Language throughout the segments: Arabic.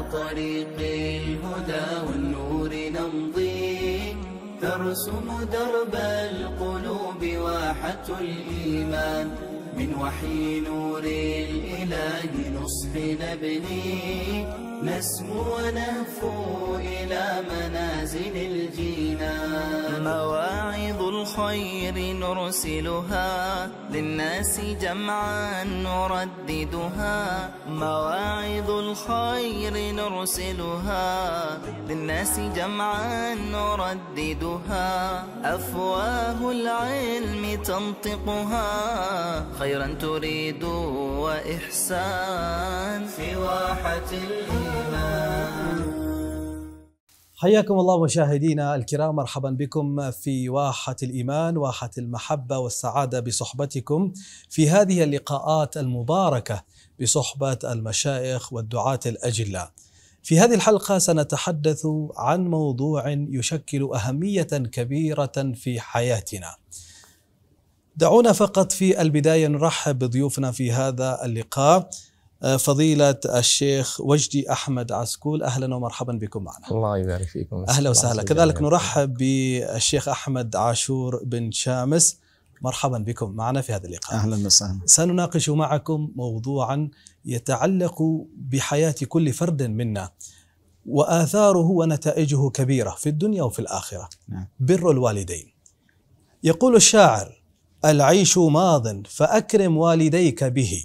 طريق الهدى والنور نمضي ترسم درب القلوب واحة الإيمان من وحي نور الإله نصح نبني نسمو ونهفو إلى منازل الجنان مواعظ الخير نرسلها للناس جمعا نرددها مواعظ الخير نرسلها للناس جمعا نرددها أفواه العلم تنطقها خيرا تريد وإحسان في واحة الإيمان حياكم الله مشاهدينا الكرام مرحبا بكم في واحة الإيمان واحة المحبة والسعادة بصحبتكم في هذه اللقاءات المباركة بصحبة المشايخ والدعاة الأجلاء في هذه الحلقة سنتحدث عن موضوع يشكل أهمية كبيرة في حياتنا دعونا فقط في البداية نرحب بضيوفنا في هذا اللقاء آه، فضيلة الشيخ وجدي أحمد عسكول أهلا ومرحبا بكم معنا الله يبارك فيكم أهلا وسهلا كذلك نرحب بالشيخ أحمد عاشور بن شامس مرحبا بكم معنا في هذا اللقاء أهلا وسهلا سنناقش معكم موضوعا يتعلق بحياة كل فرد منا وآثاره ونتائجه كبيرة في الدنيا وفي الآخرة نعم. بر الوالدين يقول الشاعر العيش ماض فأكرم والديك به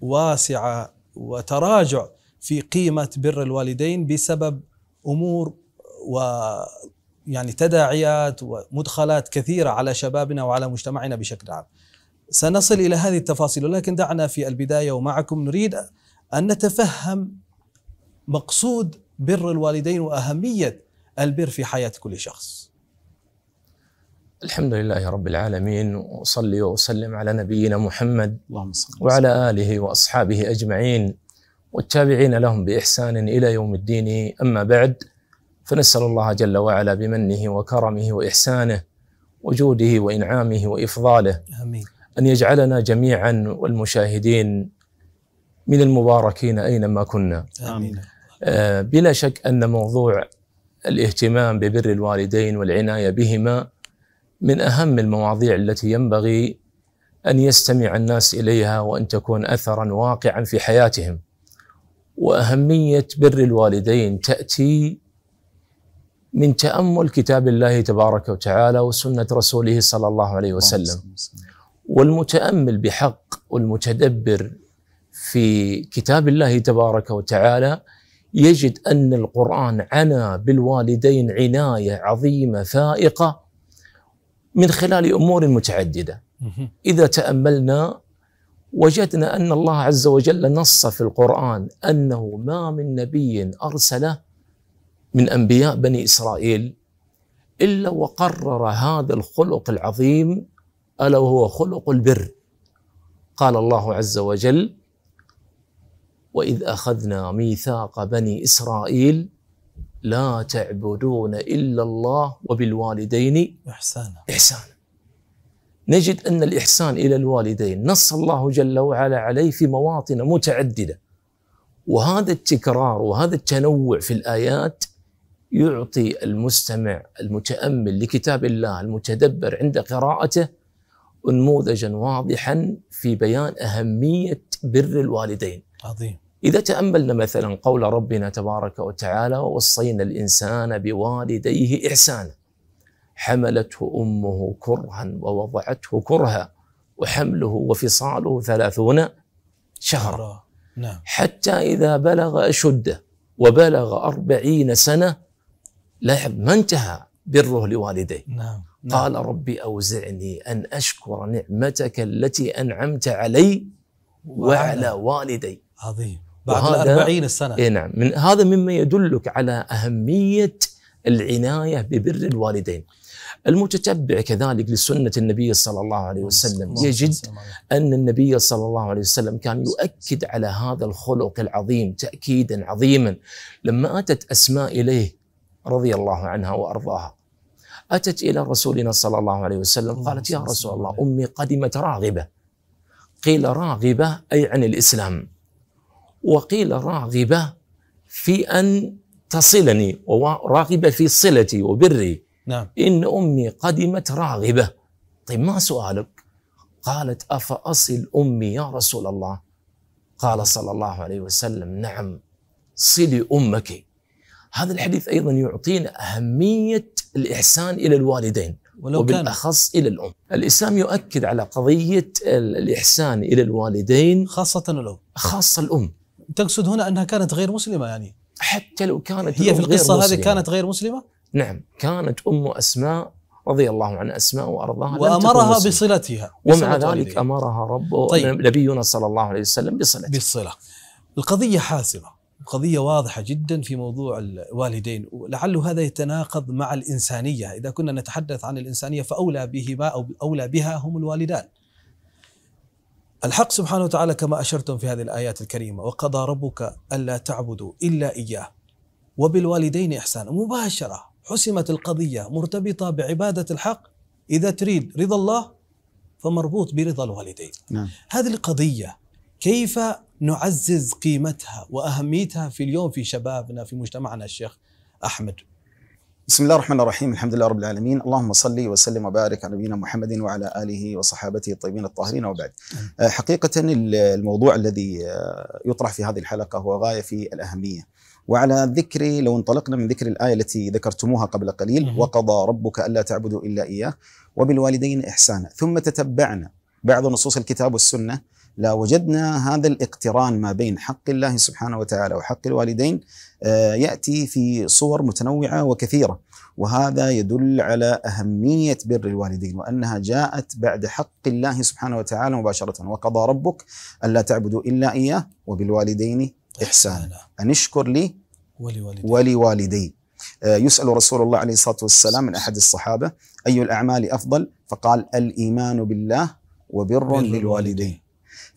واسعه وتراجع في قيمه بر الوالدين بسبب امور و يعني تداعيات ومدخلات كثيره على شبابنا وعلى مجتمعنا بشكل عام. سنصل الى هذه التفاصيل ولكن دعنا في البدايه ومعكم نريد ان نتفهم مقصود بر الوالدين واهميه البر في حياه كل شخص. الحمد لله رب العالمين واصلي واسلم على نبينا محمد اللهم صل وعلى اله واصحابه اجمعين والتابعين لهم باحسان الى يوم الدين اما بعد فنسال الله جل وعلا بمنه وكرمه واحسانه وجوده وانعامه وافضاله امين ان يجعلنا جميعا والمشاهدين من المباركين اينما كنا امين آه، بلا شك ان موضوع الاهتمام ببر الوالدين والعنايه بهما من اهم المواضيع التي ينبغي ان يستمع الناس اليها وان تكون اثرا واقعا في حياتهم واهميه بر الوالدين تاتي من تامل كتاب الله تبارك وتعالى وسنه رسوله صلى الله عليه وسلم والمتامل بحق والمتدبر في كتاب الله تبارك وتعالى يجد ان القران عنى بالوالدين عنايه عظيمه فائقه من خلال امور متعدده. اذا تاملنا وجدنا ان الله عز وجل نص في القران انه ما من نبي ارسله من انبياء بني اسرائيل الا وقرر هذا الخلق العظيم الا وهو خلق البر. قال الله عز وجل: واذ اخذنا ميثاق بني اسرائيل لا تعبدون إلا الله وبالوالدين إحسانا إحسانا نجد أن الإحسان إلى الوالدين نص الله جل وعلا عليه في مواطن متعددة وهذا التكرار وهذا التنوع في الآيات يعطي المستمع المتأمل لكتاب الله المتدبر عند قراءته انموذجا واضحا في بيان أهمية بر الوالدين عظيم إذا تأملنا مثلا قول ربنا تبارك وتعالى ووصينا الإنسان بوالديه إحسانا حملته أمه كرها ووضعته كرها وحمله وفصاله ثلاثون شهرا نعم. حتى إذا بلغ أشده وبلغ أربعين سنة لاحظ ما انتهى بره لوالديه نعم،, نعم. قال ربي أوزعني أن أشكر نعمتك التي أنعمت علي وعلى والدي عظيم بعد الأربعين سنة إيه نعم من هذا مما يدلك على أهمية العناية ببر الوالدين المتتبع كذلك لسنة النبي صلى الله عليه وسلم يجد أن النبي صلى الله عليه وسلم كان يؤكد على هذا الخلق العظيم تأكيدا عظيما لما أتت أسماء إليه رضي الله عنها وأرضاها أتت إلى رسولنا صلى الله عليه وسلم قالت يا رسول الله أمي قدمت راغبة قيل راغبة أي عن الإسلام وقيل راغبة في أن تصلني وراغبة في صلتي وبري نعم. إن أمي قدمت راغبة طيب ما سؤالك قالت أفأصل أمي يا رسول الله قال صلى الله عليه وسلم نعم صلي أمك هذا الحديث أيضا يعطينا أهمية الإحسان إلى الوالدين ولو وبالأخص كان. إلى الأم الإسلام يؤكد على قضية الإحسان إلى الوالدين خاصة الأم خاصة الأم تقصد هنا انها كانت غير مسلمه يعني حتى لو كانت هي في القصه هذه كانت غير مسلمه؟ نعم كانت ام اسماء رضي الله عن اسماء وارضاها وامرها بصلتها ومع ذلك والديه. امرها ربه طيب. نبينا صلى الله عليه وسلم بصلتها بالصله القضيه حاسمه قضية واضحة جدا في موضوع الوالدين ولعل هذا يتناقض مع الإنسانية إذا كنا نتحدث عن الإنسانية فأولى بهما أو أولى بها هم الوالدان الحق سبحانه وتعالى كما أشرتم في هذه الآيات الكريمة وقضى ربك ألا تعبدوا إلا إياه وبالوالدين إحسانا مباشرة حسمت القضية مرتبطة بعبادة الحق إذا تريد رضا الله فمربوط برضا الوالدين نعم. هذه القضية كيف نعزز قيمتها وأهميتها في اليوم في شبابنا في مجتمعنا الشيخ أحمد بسم الله الرحمن الرحيم الحمد لله رب العالمين اللهم صل وسلم وبارك على نبينا محمد وعلى اله وصحابته الطيبين الطاهرين وبعد حقيقه الموضوع الذي يطرح في هذه الحلقه هو غايه في الاهميه وعلى ذكر لو انطلقنا من ذكر الآية التي ذكرتموها قبل قليل وقضى ربك ألا تعبدوا إلا إياه وبالوالدين إحسانا ثم تتبعنا بعض نصوص الكتاب والسنة لا وجدنا هذا الاقتران ما بين حق الله سبحانه وتعالى وحق الوالدين آه، ياتي في صور متنوعه وكثيره وهذا يدل على اهميه بر الوالدين وانها جاءت بعد حق الله سبحانه وتعالى مباشره وقضى ربك الا تعبدوا الا اياه وبالوالدين احسانا ان اشكر لي ولوالدي, ولوالدي. آه، يسأل رسول الله عليه الصلاة والسلام من أحد الصحابة أي الأعمال أفضل فقال الإيمان بالله وبر للوالدين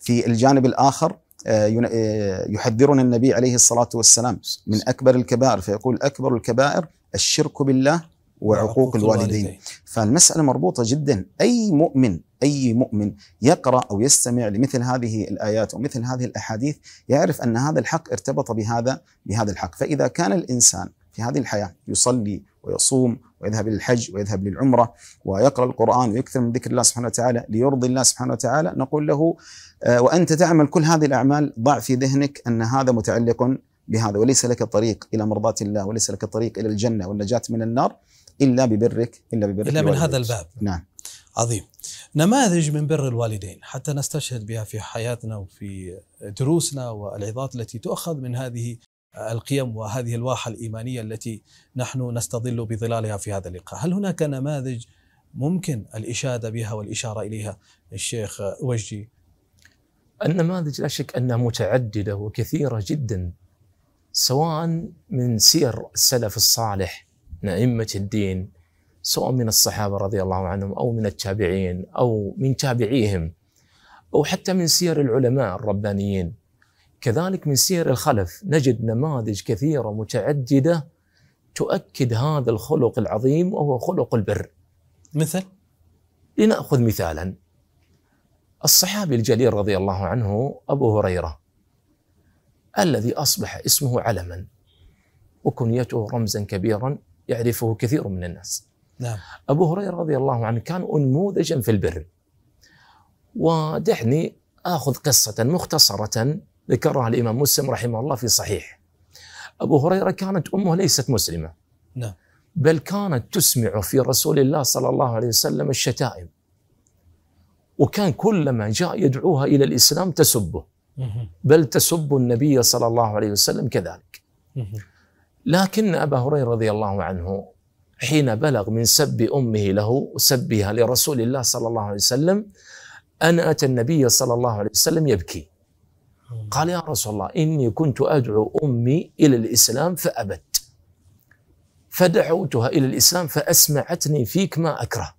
في الجانب الآخر آه، آه، يحذرنا النبي عليه الصلاة والسلام من أكبر الكبائر فيقول أكبر الكبائر الشرك بالله وعقوق الوالدين فالمسألة مربوطة جدا أي مؤمن أي مؤمن يقرأ أو يستمع لمثل هذه الآيات ومثل هذه الأحاديث يعرف أن هذا الحق ارتبط بهذا بهذا الحق فإذا كان الإنسان في هذه الحياة يصلي ويصوم ويذهب للحج ويذهب للعمرة ويقرأ القرآن ويكثر من ذكر الله سبحانه وتعالى ليرضي الله سبحانه وتعالى نقول له آه، وأنت تعمل كل هذه الأعمال ضع في ذهنك أن هذا متعلق بهذا وليس لك طريق إلى مرضاة الله وليس لك طريق إلى الجنة والنجاة من النار إلا ببرك إلا ببرك إلا من هذا الباب نعم عظيم نماذج من بر الوالدين حتى نستشهد بها في حياتنا وفي دروسنا والعظات التي تؤخذ من هذه القيم وهذه الواحة الإيمانية التي نحن نستظل بظلالها في هذا اللقاء هل هناك نماذج ممكن الإشادة بها والإشارة إليها الشيخ وجي النماذج لا شك أنها متعددة وكثيرة جدا سواء من سير السلف الصالح من أئمة الدين سواء من الصحابة رضي الله عنهم أو من التابعين أو من تابعيهم أو حتى من سير العلماء الربانيين كذلك من سير الخلف نجد نماذج كثيرة متعددة تؤكد هذا الخلق العظيم وهو خلق البر مثل لنأخذ مثالا الصحابي الجليل رضي الله عنه أبو هريرة الذي أصبح اسمه علما وكنيته رمزا كبيرا يعرفه كثير من الناس نعم. أبو هريرة رضي الله عنه كان أنموذجا في البر ودعني آخذ قصة مختصرة ذكرها الإمام مسلم رحمه الله في صحيح أبو هريرة كانت أمه ليست مسلمة نعم بل كانت تسمع في رسول الله صلى الله عليه وسلم الشتائم وكان كلما جاء يدعوها إلى الإسلام تسبه بل تسب النبي صلى الله عليه وسلم كذلك لكن أبا هريرة رضي الله عنه حين بلغ من سب أمه له وسبها لرسول الله صلى الله عليه وسلم أن أتى النبي صلى الله عليه وسلم يبكي قال يا رسول الله إني كنت أدعو أمي إلى الإسلام فأبت فدعوتها إلى الإسلام فأسمعتني فيك ما أكره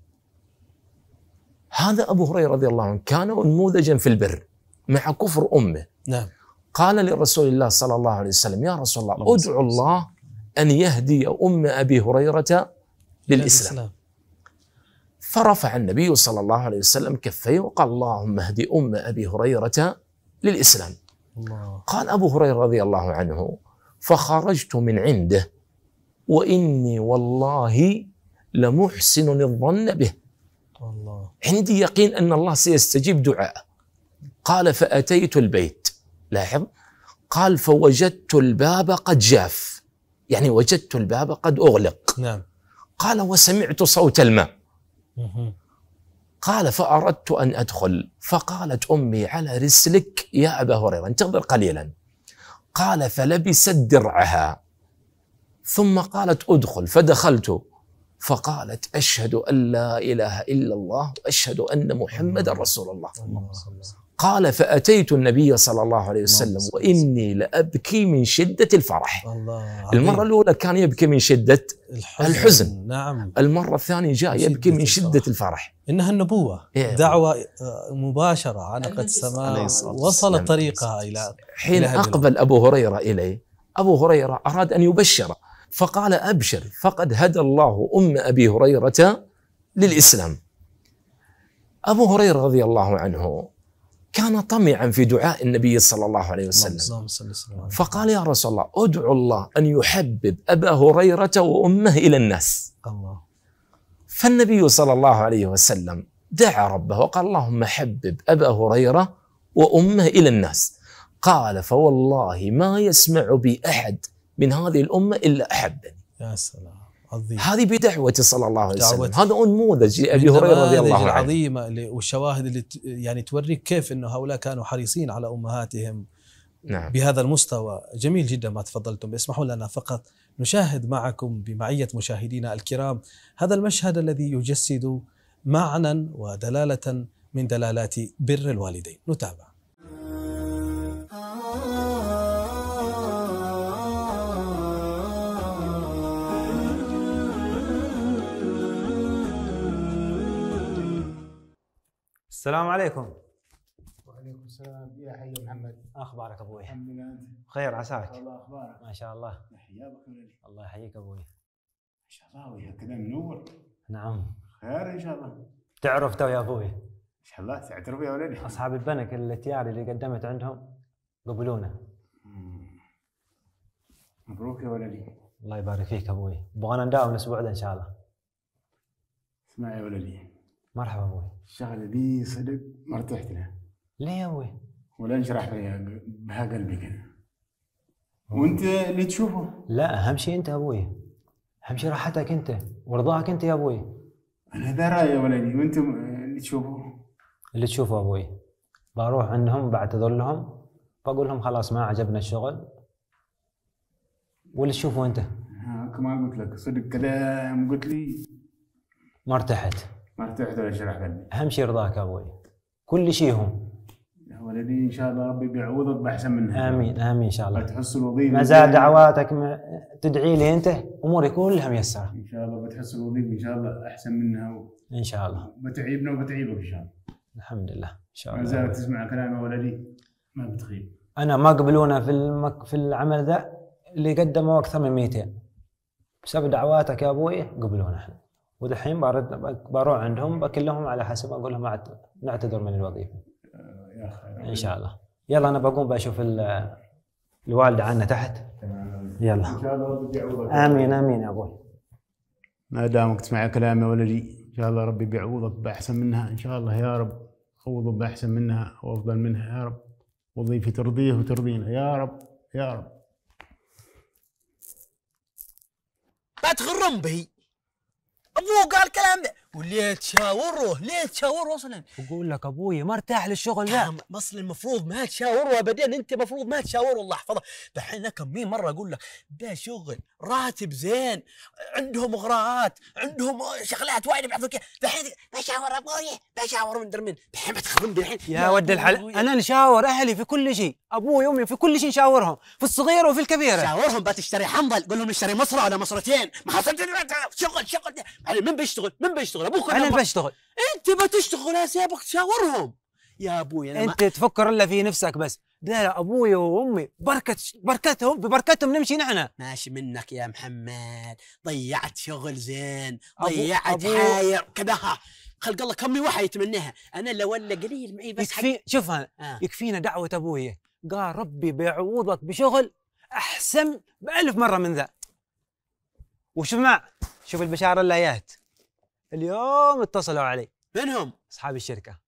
هذا أبو هريرة رضي الله عنه كان نموذجا في البر مع كفر أمه نعم قال لرسول الله صلى الله عليه وسلم يا رسول الله, ادعو الله أن يهدي أم أبي هريرة للإسلام فرفع النبي صلى الله عليه وسلم كفيه وقال اللهم اهد أم أبي هريرة للإسلام الله. قال أبو هريرة رضي الله عنه فخرجت من عنده وإني والله لمحسن الظن به الله. عندي يقين أن الله سيستجيب دعاء قال فأتيت البيت لاحظ قال فوجدت الباب قد جاف يعني وجدت الباب قد أغلق نعم قال وسمعت صوت الماء مه. قال فأردت أن أدخل فقالت أمي على رسلك يا أبا هريرة انتظر قليلا قال فلبست درعها ثم قالت أدخل فدخلت فقالت أشهد أن لا إله إلا الله وأشهد أن محمدا رسول الله الله, قال فأتيت النبي صلى الله عليه نعم. وسلم وإني لأبكي من شدة الفرح الله المرة الأولى كان يبكي من شدة الحزن, الحزن. نعم المرة الثانية جاء يبكي من شدة الفرح, إنها النبوة إيه. دعوة آه، مباشرة قد السماء وصلت طريقها إلى حين أقبل أبو هريرة إليه أبو هريرة أراد أن يبشر فقال أبشر فقد هدى الله أم أبي هريرة للإسلام أبو هريرة رضي الله عنه كان طمعا في دعاء النبي صلى الله عليه وسلم فقال يا رسول الله ادعو الله أن يحبب أبا هريرة وأمه إلى الناس الله فالنبي صلى الله عليه وسلم دعا ربه وقال اللهم حبب أبا هريرة وأمه إلى الناس قال فوالله ما يسمع بي أحد من هذه الأمة إلا أحبني يا سلام عظيم هذه بدعوته صلى الله عليه وسلم هذا نموذج لابي هريره رضي الله عنه العظيمه اللي والشواهد اللي يعني توريك كيف انه هؤلاء كانوا حريصين على امهاتهم نعم. بهذا المستوى جميل جدا ما تفضلتم اسمحوا لنا فقط نشاهد معكم بمعية مشاهدينا الكرام هذا المشهد الذي يجسد معنى ودلالة من دلالات بر الوالدين نتابع السلام عليكم وعليكم السلام يا حي محمد اخبارك ابوي الحمد لله انت بخير عساك الله اخبارك ما شاء الله حياك الله يحييك ابوي ما شاء الله وجهك كذا منور نعم خير ان شاء الله تعرف تو يا ابوي ما شاء الله تعترف يا ولدي اصحاب البنك التياري اللي قدمت عندهم قبلونا مبروك يا ولدي الله يبارك فيك ابوي ابغانا نداوم الاسبوع ده ان شاء الله اسمع يا ولدي مرحبا ابوي الشغله دي صدق ما ارتحت لها ليه يا ابوي؟ ولا انشرح بها قلبي كذا وانت اللي تشوفه لا اهم شيء انت يا ابوي اهم شيء راحتك انت ورضاك انت يا ابوي انا ذا رايي يا ولدي وانت اللي تشوفه اللي تشوفه ابوي بروح عندهم بعتذر لهم بقول لهم خلاص ما عجبنا الشغل واللي تشوفه انت ما قلت لك صدق كلام قلت لي ما ارتحت ما ارتحت ولا شرح قلبي اهم شيء رضاك ابوي كل شيء هم ولدي ان شاء الله ربي بيعوضك باحسن منها امين امين ان شاء الله بتحس الوظيفه مزاد دعواتك تدعي لي انت اموري كلها ميسره ان شاء الله بتحس الوظيفه ان شاء الله احسن منها و... ان شاء الله بتعيبنا وبتعيبك ان شاء الله الحمد لله ان شاء الله ما زالت تسمع كلام ولدي ما بتخيب انا ما قبلونا في المك... في العمل ذا اللي قدموا اكثر من 200 بسبب دعواتك يا ابوي قبلونا احنا ودحين برد بروح عندهم بكلمهم على حسب اقول لهم نعتذر من الوظيفه آه، يا خير ان شاء الله يلا انا بقوم بشوف الوالده عنا تحت يلا ان شاء الله ربي امين امين يا ابوي ما دامك تسمع كلامي يا ولدي ان شاء الله ربي بيعوضك باحسن منها ان شاء الله يا رب عوضه باحسن منها وافضل منها يا رب وظيفه ترضيه وترضينا يا رب يا رب لا تغرم بي a b'u gal kelen de وليه تشاوره ليه تشاوره اصلا بقول لك ابوي ما ارتاح للشغل ذا اصلا المفروض ما تشاوره ابدا انت المفروض ما تشاوره الله يحفظه دحين كم مين مره اقول لك ده شغل راتب زين عندهم اغراءات عندهم شغلات وايد بعض دحين بشاور ابوي بشاور من درمين دحين بتخبن دحين يا ود الحل انا نشاور اهلي في كل شيء ابوي وامي في كل شيء نشاورهم في الصغيره وفي الكبيره شاورهم بتشتري حنظل قول لهم اشتري مصرة ولا مصرتين ما حصلت شغل شغل يعني من بيشتغل من بيشتغل بشتغل ابوك انا اللي بشتغل انت بتشتغل يا سيبك تشاورهم يا ابوي أنا انت ما... تفكر الا في نفسك بس لا لا ابوي وامي بركه بركتهم ببركتهم نمشي نحن ماشي منك يا محمد ضيعت شغل زين ضيعت حاير كذا خلق الله كم واحد يتمناها انا لو ولا قليل معي بس يكفي حق... شوف أنا. آه. يكفينا دعوه ابوي قال ربي بيعوضك بشغل احسن بألف مره من ذا وشوف مع شوف البشاره اللي جات اليوم اتصلوا علي من هم؟ اصحاب الشركه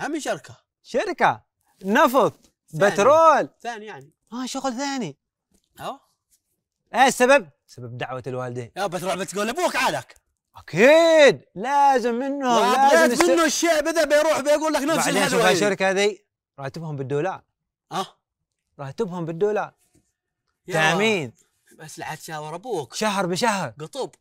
هم شركه شركه نفط ثاني. بترول ثاني يعني اه شغل ثاني اه ايه السبب؟ سبب دعوة الوالدين يا بتروح بتقول ابوك عالك اكيد لازم منهم لازم منه الشيء ذا بيروح بيقول لك نفس الهدوء شوف الشركة ذي راتبهم بالدولار اه راتبهم بالدولار تامين بس لا تشاور ابوك شهر بشهر قطوب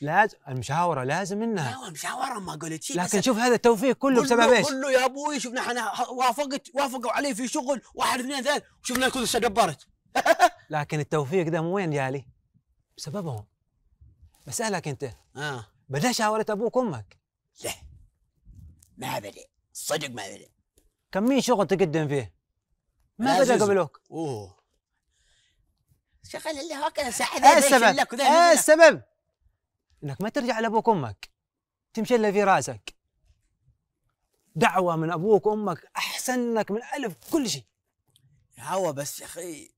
لازم المشاوره لازم انها لا مشاوره ما قلت شيء لكن شوف هذا التوفيق كله بسبب ايش؟ كله يا ابوي شفنا احنا وافقت وافقوا علي في شغل واحد اثنين ثلاث شفنا الكل دبرت لكن التوفيق ده من وين جالي؟ بسببهم بسالك انت اه بدا شاورت ابوك وامك لا ما بدا صدق ما بدا كم مين شغل تقدم فيه؟ ما بدا قبلوك اوه شغل اللي هكذا ساعد ايه السبب؟ ايه السبب؟ انك ما ترجع لابوك وامك تمشي الا في راسك دعوه من ابوك وامك احسن لك من الف كل شيء هوا بس يا اخي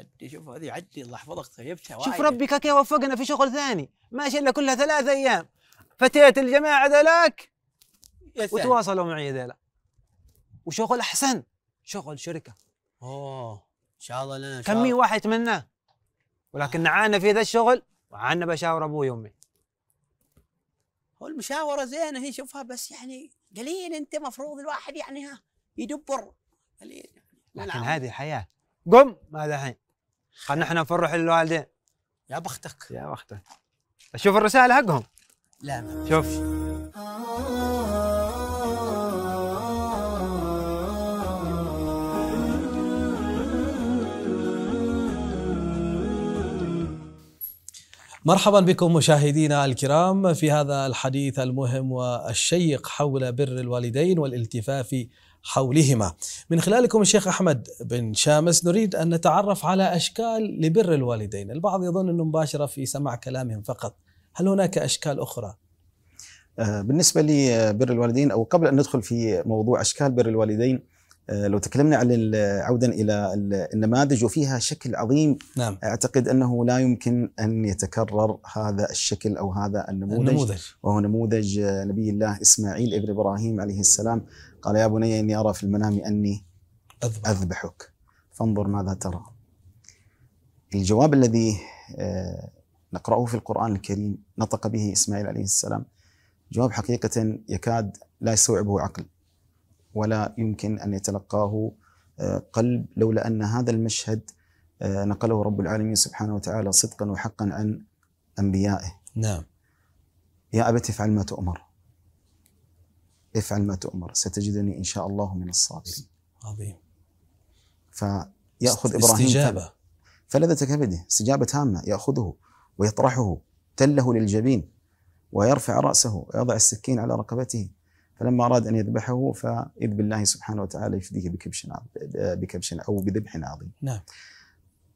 عدي شوف هذه عدي الله يحفظك طيبتها شوف ربي كاكي وفقنا في شغل ثاني ماشي الا كلها ثلاث ايام فتيت الجماعه ذلاك وتواصلوا معي ذيلا وشغل احسن شغل شركه اوه ان شاء الله لنا كم واحد يتمناه ولكن آه. نعانا في ذا الشغل وعنا بشاور ابوي وامي والمشاورة زينة هي شوفها بس يعني قليل انت مفروض الواحد يعني ها يدبر قليل يعني لكن هذه حياة قم ما دحين خلينا احنا نفرح للوالدين يا بختك يا بختك اشوف الرسالة حقهم لا ما شوف آه. مرحبا بكم مشاهدينا الكرام في هذا الحديث المهم والشيق حول بر الوالدين والالتفاف حولهما من خلالكم الشيخ أحمد بن شامس نريد أن نتعرف على أشكال لبر الوالدين البعض يظن أنه مباشرة في سماع كلامهم فقط هل هناك أشكال أخرى؟ آه، بالنسبة لبر آه، الوالدين أو قبل أن ندخل في موضوع أشكال بر الوالدين آه، لو تكلمنا عن عودا الى النماذج وفيها شكل عظيم نعم. اعتقد انه لا يمكن ان يتكرر هذا الشكل او هذا النموذج, النموذج. وهو نموذج آه، نبي الله اسماعيل ابن ابراهيم عليه السلام قال يا بني اني ارى في المنام اني أذبح. اذبحك فانظر ماذا ترى الجواب الذي آه، نقراه في القران الكريم نطق به اسماعيل عليه السلام جواب حقيقه يكاد لا يستوعبه عقل ولا يمكن أن يتلقاه آه، قلب لولا أن هذا المشهد آه، نقله رب العالمين سبحانه وتعالى صدقا وحقا عن أنبيائه نعم يا أبت افعل ما تؤمر افعل ما تؤمر ستجدني إن شاء الله من الصابرين عظيم فيأخذ إبراهيم استجابة فلذة كبده استجابة تامة يأخذه ويطرحه تله للجبين ويرفع رأسه ويضع السكين على رقبته فلما أراد أن يذبحه فإذ بالله سبحانه وتعالى يفديه بكبش بكبش أو بذبح عظيم نعم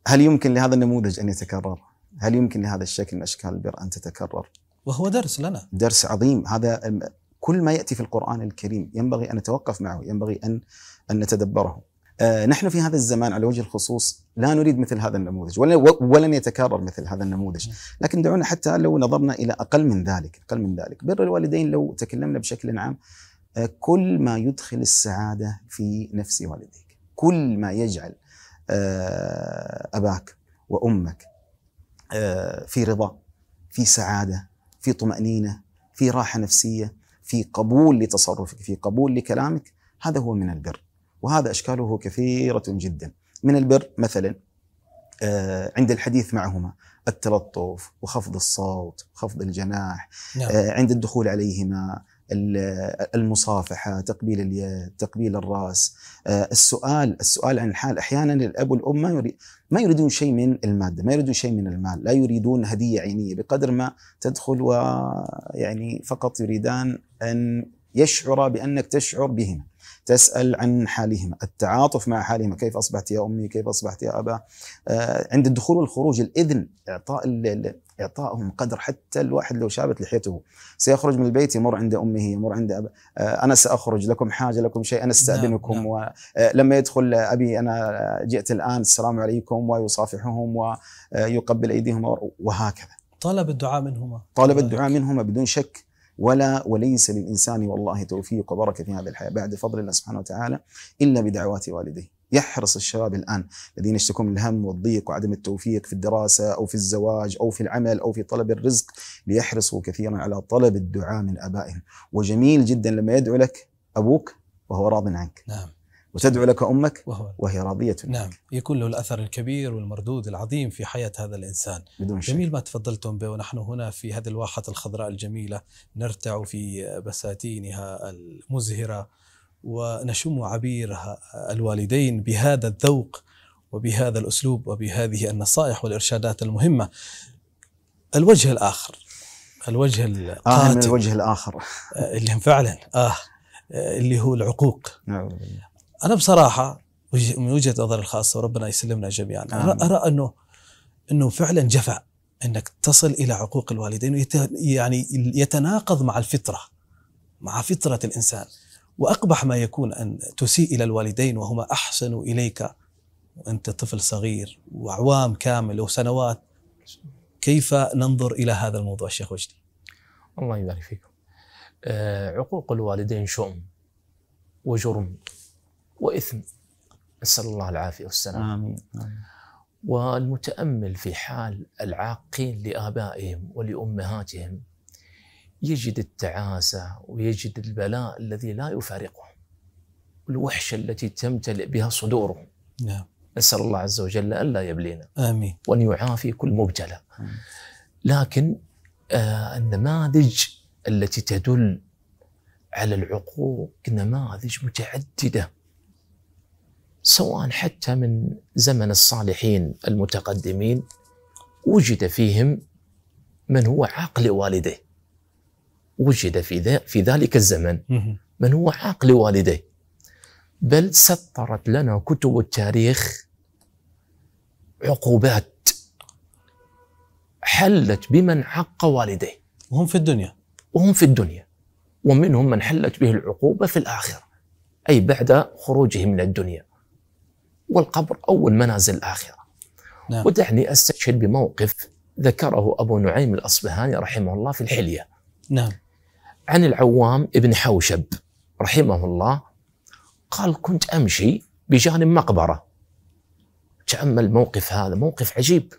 هل يمكن لهذا النموذج أن يتكرر؟ هل يمكن لهذا الشكل من أشكال البر أن تتكرر؟ وهو درس لنا درس عظيم هذا كل ما يأتي في القرآن الكريم ينبغي أن نتوقف معه ينبغي أن أن نتدبره آه، نحن في هذا الزمان على وجه الخصوص لا نريد مثل هذا النموذج ولن يتكرر مثل هذا النموذج لكن دعونا حتى لو نظرنا إلى أقل من ذلك أقل من ذلك بر الوالدين لو تكلمنا بشكل عام آه، كل ما يدخل السعادة في نفس والديك كل ما يجعل آه، أباك وأمك في رضا في سعادة في طمأنينة في راحة نفسية في قبول لتصرفك في قبول لكلامك هذا هو من البر وهذا اشكاله كثيره جدا من البر مثلا آه، عند الحديث معهما التلطف وخفض الصوت وخفض الجناح نعم. آه، عند الدخول عليهما المصافحة تقبيل اليد تقبيل الرأس آه، السؤال السؤال عن الحال أحيانا الأب والأم ما, ما يريدون شيء من المادة ما يريدون شيء من المال لا يريدون هدية عينية بقدر ما تدخل ويعني فقط يريدان أن يشعر بأنك تشعر بهما تسأل عن حالهما، التعاطف مع حالهما، كيف أصبحت يا أمي كيف أصبحت يا أبا آه، عند الدخول والخروج الإذن إعطاء إعطائهم قدر حتى الواحد لو شابت لحيته سيخرج من البيت يمر عند أمه يمر عند أب... آه، أنا سأخرج لكم حاجة لكم شيء أنا استأذنكم نعم. ولما نعم. آه، يدخل أبي أنا جئت الآن السلام عليكم ويصافحهم ويقبل أيديهم وهكذا طلب الدعاء منهما طلب الدعاء منهما بدون شك ولا وليس للإنسان والله توفيق وبركة في هذه الحياة بعد فضل الله سبحانه وتعالى إلا بدعوات والديه يحرص الشباب الآن الذين يشتكون من الهم والضيق وعدم التوفيق في الدراسة أو في الزواج أو في العمل أو في طلب الرزق ليحرصوا كثيرا على طلب الدعاء من أبائهم وجميل جدا لما يدعو لك أبوك وهو راض عنك نعم وتدعو لك أمك وهو وهي راضية نعم يكون له الأثر الكبير والمردود العظيم في حياة هذا الإنسان بدون شك. جميل ما تفضلتم به ونحن هنا في هذه الواحة الخضراء الجميلة نرتع في بساتينها المزهرة ونشم عبير الوالدين بهذا الذوق وبهذا الأسلوب وبهذه النصائح والإرشادات المهمة الوجه الآخر الوجه القاتل آه من الوجه الآخر آه، اللي فعلا آه،, آه اللي هو العقوق نعم. انا بصراحه من وجهه نظري الخاصه وربنا يسلمنا جميعا آمين. ارى انه انه فعلا جفا انك تصل الى عقوق الوالدين يعني يتناقض مع الفطره مع فطره الانسان واقبح ما يكون ان تسيء الى الوالدين وهما احسن اليك وانت طفل صغير واعوام كامل وسنوات كيف ننظر الى هذا الموضوع شيخ وجدي؟ الله يبارك فيكم. آه، عقوق الوالدين شؤم وجرم وإثم نسأل الله العافية والسلامة آمين. آمين. والمتأمل في حال العاقين لآبائهم ولأمهاتهم يجد التعاسة ويجد البلاء الذي لا يفارقهم الوحشة التي تمتلئ بها صدورهم نعم. نسأل الله عز وجل ألا يبلينا آمين وأن يعافي كل مبتلى لكن آه النماذج التي تدل على العقوق نماذج متعددة سواء حتى من زمن الصالحين المتقدمين وجد فيهم من هو عاق لوالديه وجد في, في ذلك الزمن من هو عاق لوالديه بل سطرت لنا كتب التاريخ عقوبات حلت بمن عق والديه وهم في الدنيا وهم في الدنيا ومنهم من حلت به العقوبة في الآخرة أي بعد خروجه من الدنيا والقبر أول منازل الآخرة نعم. ودعني أستشهد بموقف ذكره أبو نعيم الأصبهاني رحمه الله في الحلية نعم عن العوام ابن حوشب رحمه الله قال كنت أمشي بجانب مقبرة تأمل موقف هذا موقف عجيب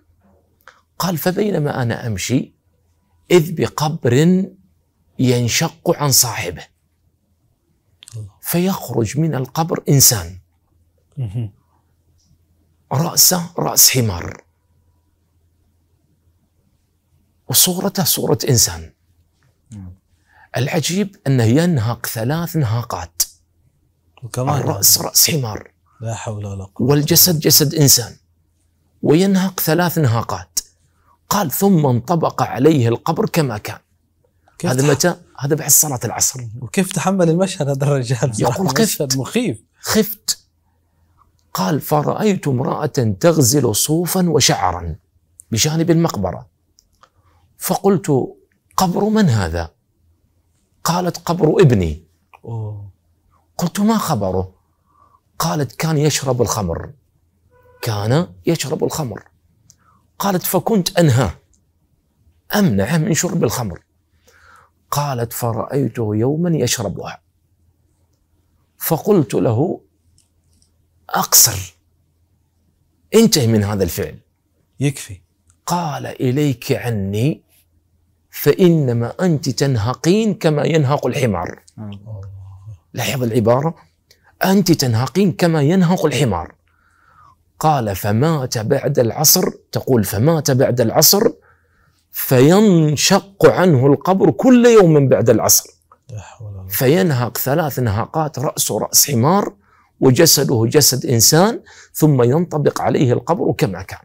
قال فبينما أنا أمشي إذ بقبر ينشق عن صاحبه فيخرج من القبر إنسان رأسه رأس حمار وصورته صورة إنسان العجيب أنه ينهق ثلاث نهاقات وكمان الرأس رأس حمار لا حول ولا قوة والجسد جسد إنسان وينهق ثلاث نهاقات قال ثم انطبق عليه القبر كما كان هذا متى؟ هذا بعد صلاة العصر وكيف تحمل المشهد هذا الرجال؟ يقول خفت مخيف خفت قال فرأيت امرأة تغزل صوفا وشعرا بجانب المقبرة فقلت قبر من هذا قالت قبر ابني قلت ما خبره قالت كان يشرب الخمر كان يشرب الخمر قالت فكنت انهاه امنعه من شرب الخمر قالت فرأيته يوما يشربها فقلت له أقصر انتهي من هذا الفعل يكفي قال إليك عني فإنما أنت تنهقين كما ينهق الحمار الله. لاحظ العبارة أنت تنهقين كما ينهق الحمار قال فمات بعد العصر تقول فمات بعد العصر فينشق عنه القبر كل يوم بعد العصر فينهق ثلاث نهقات رأس رأس حمار وجسده جسد إنسان ثم ينطبق عليه القبر كما كان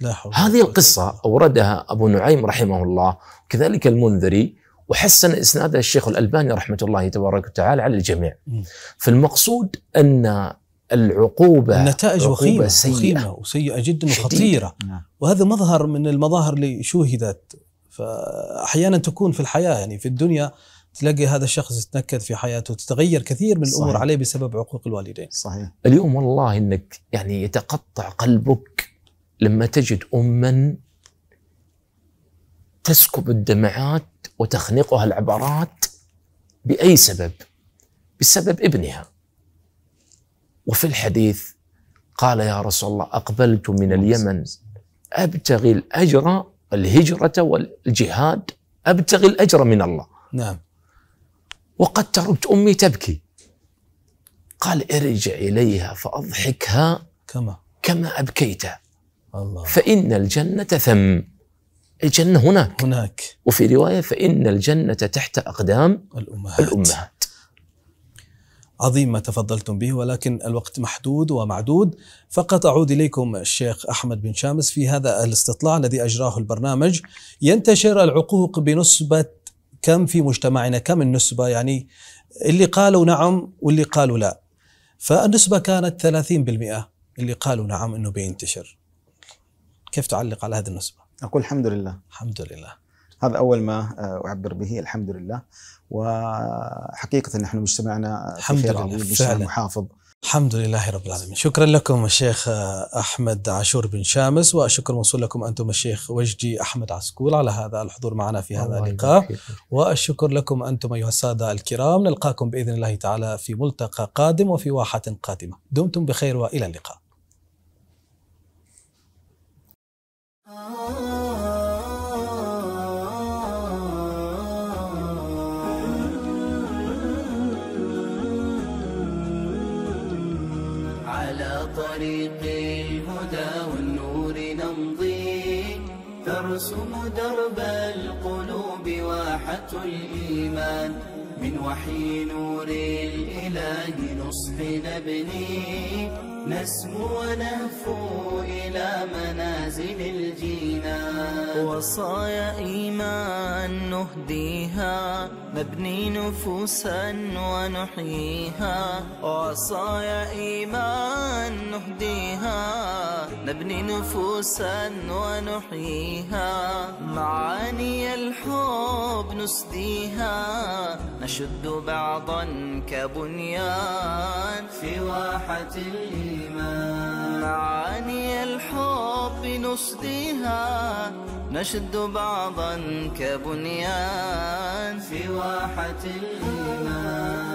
لا حول هذه القصة أوردها أبو نعيم رحمه الله كذلك المنذري وحسن إسنادها الشيخ الألباني رحمة الله تبارك وتعالى على الجميع فالمقصود أن العقوبة النتائج وخيمة سيئة وخيمة وسيئة جدا وخطيرة نعم. وهذا مظهر من المظاهر اللي شوهدت فأحيانا تكون في الحياة يعني في الدنيا تلاقي هذا الشخص يتنكد في حياته تتغير كثير من الامور صحيح. عليه بسبب عقوق الوالدين صحيح اليوم والله انك يعني يتقطع قلبك لما تجد اما تسكب الدمعات وتخنقها العبرات باي سبب بسبب ابنها وفي الحديث قال يا رسول الله اقبلت من اليمن ابتغي الاجر الهجره والجهاد ابتغي الاجر من الله نعم وقد تركت أمي تبكي قال ارجع إليها فأضحكها كما كما أبكيتها الله فإن الجنة ثم الجنة هناك هناك وفي رواية فإن الجنة تحت أقدام الأمهات, الأمهات. عظيم ما تفضلتم به ولكن الوقت محدود ومعدود فقط أعود إليكم الشيخ أحمد بن شامس في هذا الاستطلاع الذي أجراه البرنامج ينتشر العقوق بنسبة كم في مجتمعنا كم النسبة يعني اللي قالوا نعم واللي قالوا لا فالنسبة كانت 30% اللي قالوا نعم أنه بينتشر كيف تعلق على هذه النسبة؟ أقول الحمد لله الحمد لله هذا أول ما آه، أعبر به الحمد لله وحقيقة نحن مجتمعنا الحمد لله مجتمع محافظ الحمد لله رب العالمين شكرا لكم الشيخ أحمد عاشور بن شامس وشكر موصول لكم أنتم الشيخ وجدي أحمد عسكول على هذا الحضور معنا في هذا اللقاء والشكر لكم أنتم أيها السادة الكرام نلقاكم بإذن الله تعالى في ملتقى قادم وفي واحة قادمة دمتم بخير وإلى اللقاء طريق الهدى والنور نمضي ترسم درب القلوب واحة الإيمان من وحي نور الإله نصح نبني نسمو ونهفو إلى منازل الجنان وصايا إيمان نهديها نبني نفوسا ونحييها وصايا إيمان نهديها نبني نفوسا ونحييها معاني الحب نسديها نشد بعضا كبنيان في واحة الإيمان معاني الحب نسديها نشد بعضا كبنيان في واحة الإيمان